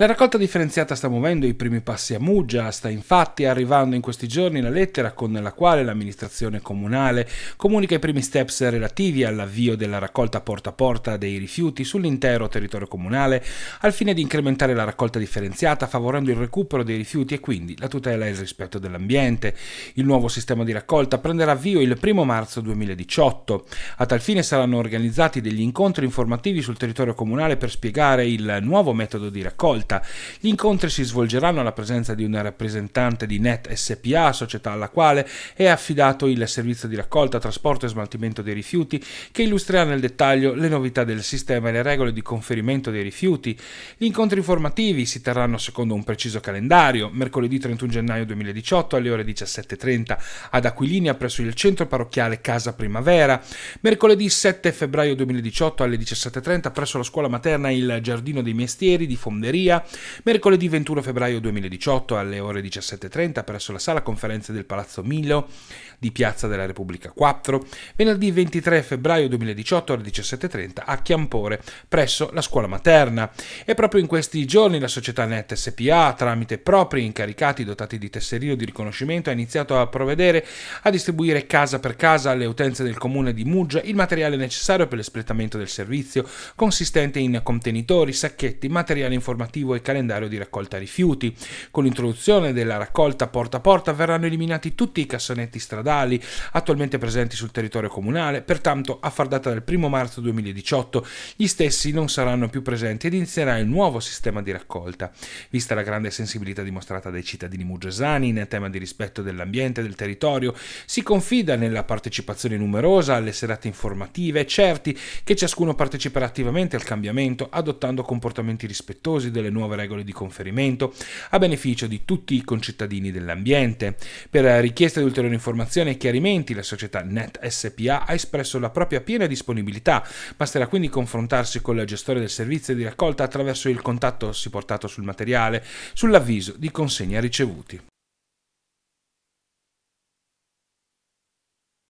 La raccolta differenziata sta muovendo i primi passi a Muggia, sta infatti arrivando in questi giorni la lettera con la quale l'amministrazione comunale comunica i primi steps relativi all'avvio della raccolta porta a porta dei rifiuti sull'intero territorio comunale, al fine di incrementare la raccolta differenziata favorendo il recupero dei rifiuti e quindi la tutela e il rispetto dell'ambiente. Il nuovo sistema di raccolta prenderà avvio il 1 marzo 2018. A tal fine saranno organizzati degli incontri informativi sul territorio comunale per spiegare il nuovo metodo di raccolta volta. Gli incontri si svolgeranno alla presenza di un rappresentante di NET SPA, società alla quale è affidato il servizio di raccolta, trasporto e smaltimento dei rifiuti, che illustrerà nel dettaglio le novità del sistema e le regole di conferimento dei rifiuti. Gli incontri informativi si terranno secondo un preciso calendario, mercoledì 31 gennaio 2018 alle ore 17.30 ad Aquilinia presso il centro parrocchiale Casa Primavera, mercoledì 7 febbraio 2018 alle 17.30 presso la scuola materna Il Giardino dei Mestieri di Fonderia, mercoledì 21 febbraio 2018 alle ore 17.30 presso la sala conferenze del Palazzo Milo di Piazza della Repubblica 4, venerdì 23 febbraio 2018 alle 17.30 a Chiampore presso la scuola materna. E proprio in questi giorni la società Net SPA tramite propri incaricati dotati di tesserino di riconoscimento ha iniziato a provvedere a distribuire casa per casa alle utenze del comune di Muggia il materiale necessario per l'espletamento del servizio consistente in contenitori, sacchetti, materiale informativo attivo il calendario di raccolta rifiuti. Con l'introduzione della raccolta porta a porta verranno eliminati tutti i cassonetti stradali attualmente presenti sul territorio comunale, pertanto a far data dal 1 marzo 2018 gli stessi non saranno più presenti ed inizierà il nuovo sistema di raccolta. Vista la grande sensibilità dimostrata dai cittadini mugesani nel tema di rispetto dell'ambiente e del territorio, si confida nella partecipazione numerosa alle serate informative, certi che ciascuno parteciperà attivamente al cambiamento, adottando comportamenti rispettosi delle le nuove regole di conferimento a beneficio di tutti i concittadini dell'ambiente. Per richieste di ulteriori informazioni e chiarimenti, la società Net SPA ha espresso la propria piena disponibilità. Basterà quindi confrontarsi con la gestore del servizio di raccolta attraverso il contatto si portato sul materiale, sull'avviso di consegna ricevuti.